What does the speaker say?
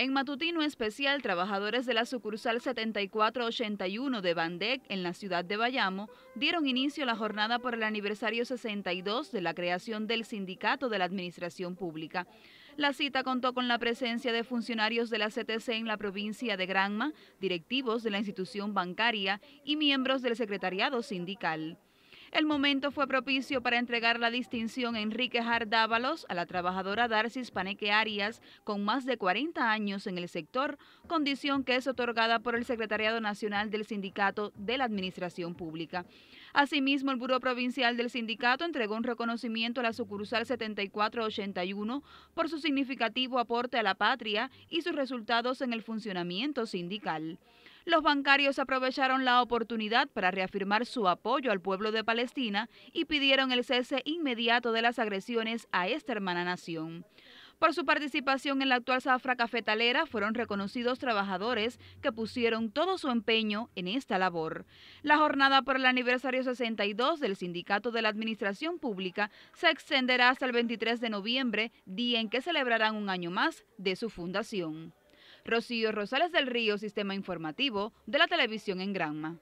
En Matutino Especial, trabajadores de la sucursal 7481 de Bandec, en la ciudad de Bayamo, dieron inicio a la jornada por el aniversario 62 de la creación del Sindicato de la Administración Pública. La cita contó con la presencia de funcionarios de la CTC en la provincia de Granma, directivos de la institución bancaria y miembros del secretariado sindical. El momento fue propicio para entregar la distinción Enrique Jardávalos a la trabajadora Darcis Paneque Arias, con más de 40 años en el sector, condición que es otorgada por el Secretariado Nacional del Sindicato de la Administración Pública. Asimismo, el Buró Provincial del Sindicato entregó un reconocimiento a la sucursal 7481 por su significativo aporte a la patria y sus resultados en el funcionamiento sindical. Los bancarios aprovecharon la oportunidad para reafirmar su apoyo al pueblo de Palestina y pidieron el cese inmediato de las agresiones a esta hermana nación. Por su participación en la actual zafra cafetalera fueron reconocidos trabajadores que pusieron todo su empeño en esta labor. La jornada por el aniversario 62 del Sindicato de la Administración Pública se extenderá hasta el 23 de noviembre, día en que celebrarán un año más de su fundación. Rocío Rosales del Río, Sistema Informativo de la Televisión en Granma.